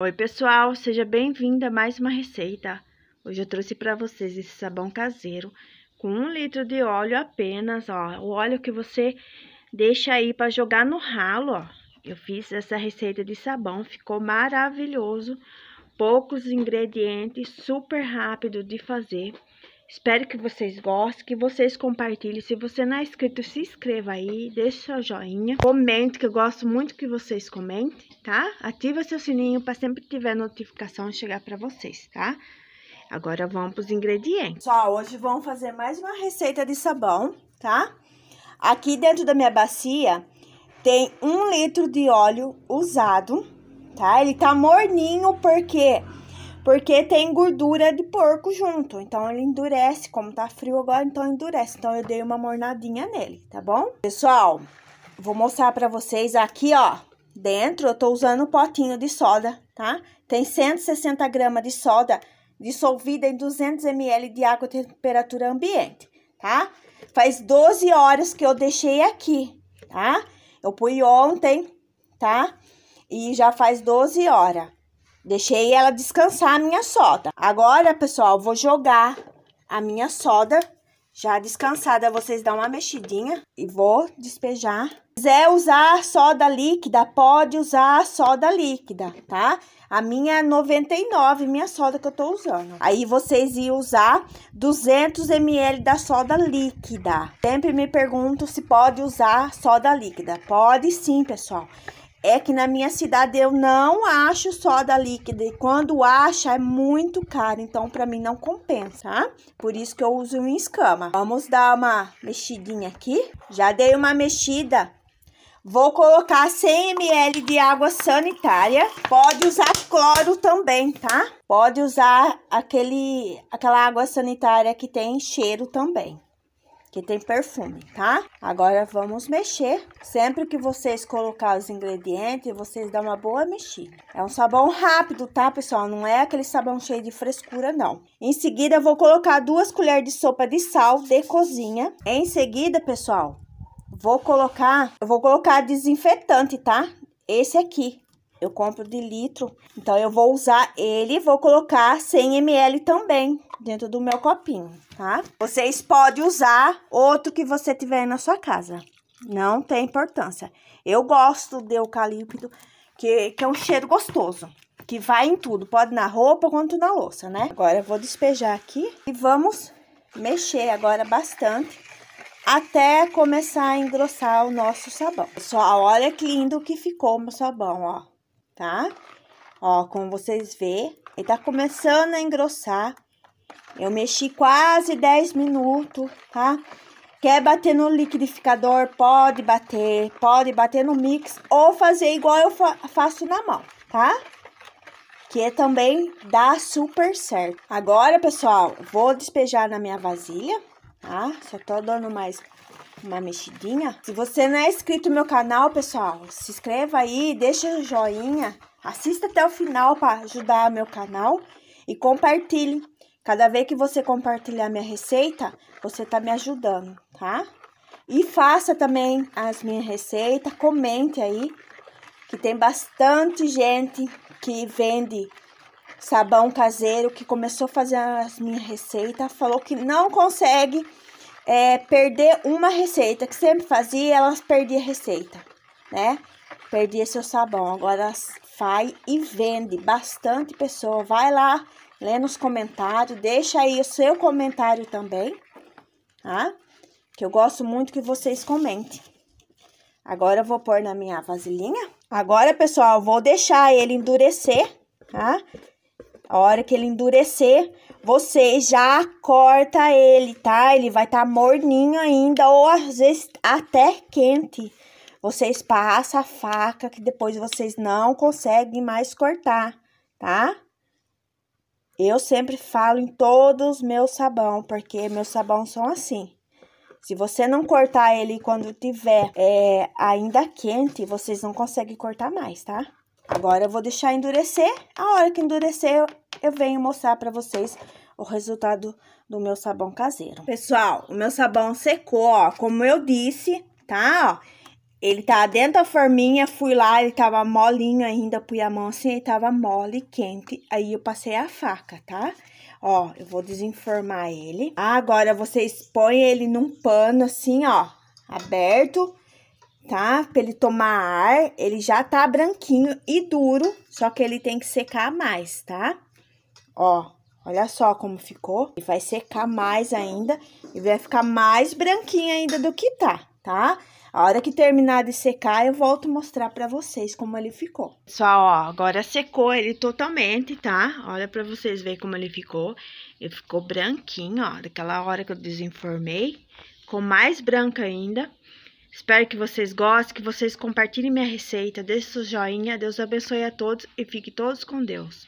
Oi pessoal, seja bem-vinda a mais uma receita. Hoje eu trouxe para vocês esse sabão caseiro com um litro de óleo apenas, ó. O óleo que você deixa aí para jogar no ralo, ó. Eu fiz essa receita de sabão, ficou maravilhoso. Poucos ingredientes, super rápido de fazer. Espero que vocês gostem, que vocês compartilhem. Se você não é inscrito, se inscreva aí, deixa o joinha, comente, que eu gosto muito que vocês comentem, tá? Ativa seu sininho para sempre que tiver notificação chegar para vocês, tá? Agora vamos para os ingredientes. Pessoal, hoje vamos fazer mais uma receita de sabão, tá? Aqui dentro da minha bacia tem um litro de óleo usado, tá? Ele tá morninho porque porque tem gordura de porco junto. Então ele endurece. Como tá frio agora, então endurece. Então eu dei uma mornadinha nele, tá bom? Pessoal, vou mostrar pra vocês aqui, ó. Dentro eu tô usando um potinho de soda, tá? Tem 160 gramas de soda dissolvida em 200 ml de água temperatura ambiente, tá? Faz 12 horas que eu deixei aqui, tá? Eu pus ontem, tá? E já faz 12 horas. Deixei ela descansar a minha soda. Agora, pessoal, vou jogar a minha soda já descansada. Vocês dão uma mexidinha e vou despejar. Se quiser usar soda líquida, pode usar soda líquida, tá? A minha 99, é minha soda que eu tô usando. Aí vocês iam usar 200 ml da soda líquida. Sempre me pergunto se pode usar soda líquida. Pode sim, pessoal. É que na minha cidade eu não acho soda líquida e quando acha é muito caro, então para mim não compensa, tá? Por isso que eu uso um escama. Vamos dar uma mexidinha aqui. Já dei uma mexida. Vou colocar 100 ml de água sanitária. Pode usar cloro também, tá? Pode usar aquele, aquela água sanitária que tem cheiro também que tem perfume, tá? Agora vamos mexer. Sempre que vocês colocar os ingredientes, vocês dão uma boa mexida. É um sabão rápido, tá, pessoal? Não é aquele sabão cheio de frescura, não. Em seguida, vou colocar duas colheres de sopa de sal de cozinha. Em seguida, pessoal, vou colocar, eu vou colocar desinfetante, tá? Esse aqui, eu compro de litro. Então, eu vou usar ele vou colocar 100 ml também dentro do meu copinho, tá? Vocês podem usar outro que você tiver na sua casa. Não tem importância. Eu gosto de eucalipto, que, que é um cheiro gostoso. Que vai em tudo. Pode na roupa quanto na louça, né? Agora, eu vou despejar aqui. E vamos mexer agora bastante até começar a engrossar o nosso sabão. Pessoal, olha que lindo que ficou o meu sabão, ó tá? Ó, como vocês vê, ele tá começando a engrossar. Eu mexi quase 10 minutos, tá? Quer bater no liquidificador, pode bater, pode bater no mix ou fazer igual eu fa faço na mão, tá? Que também dá super certo. Agora, pessoal, vou despejar na minha vasilha, tá? Só tô dando mais uma mexidinha. Se você não é inscrito no meu canal, pessoal, se inscreva aí, deixa o joinha, assista até o final para ajudar meu canal e compartilhe. Cada vez que você compartilhar minha receita, você tá me ajudando, tá? E faça também as minhas receitas, comente aí, que tem bastante gente que vende sabão caseiro, que começou a fazer as minhas receitas, falou que não consegue é, perder uma receita que sempre fazia, elas perdia receita, né? Perdia seu sabão. Agora faz e vende bastante pessoa. Vai lá, lê nos comentários, deixa aí o seu comentário também, tá? Que eu gosto muito que vocês comentem. Agora eu vou pôr na minha vasilhinha. Agora, pessoal, vou deixar ele endurecer, tá? A hora que ele endurecer, você já corta ele, tá? Ele vai estar tá morninho ainda ou às vezes até quente. Vocês passam a faca que depois vocês não conseguem mais cortar, tá? Eu sempre falo em todos os meus sabão, porque meus sabão são assim. Se você não cortar ele quando tiver é, ainda quente, vocês não conseguem cortar mais, tá? Agora eu vou deixar endurecer. A hora que endurecer, eu, venho mostrar pra vocês o resultado do meu sabão caseiro. Pessoal, o meu sabão secou, ó, como eu disse, tá, ó. Ele tá dentro da forminha, fui lá, ele tava molinho ainda, pui a mão assim, ele tava mole, quente. Aí eu passei a faca, tá? Ó, eu vou desenformar ele. Agora, vocês põem ele num pano assim, ó, aberto tá? Para ele tomar ar, ele já tá branquinho e duro, só que ele tem que secar mais, tá? Ó, olha só como ficou. Ele vai secar mais ainda e vai ficar mais branquinho ainda do que tá, tá? A hora que terminar de secar, eu volto mostrar para vocês como ele ficou. Pessoal, ó, agora secou ele totalmente, tá? Olha para vocês verem como ele ficou. Ele ficou branquinho, ó, daquela hora que eu desenformei. Ficou mais branco ainda. Espero que vocês gostem, que vocês compartilhem minha receita, deixem seu joinha. Deus abençoe a todos e fiquem todos com Deus.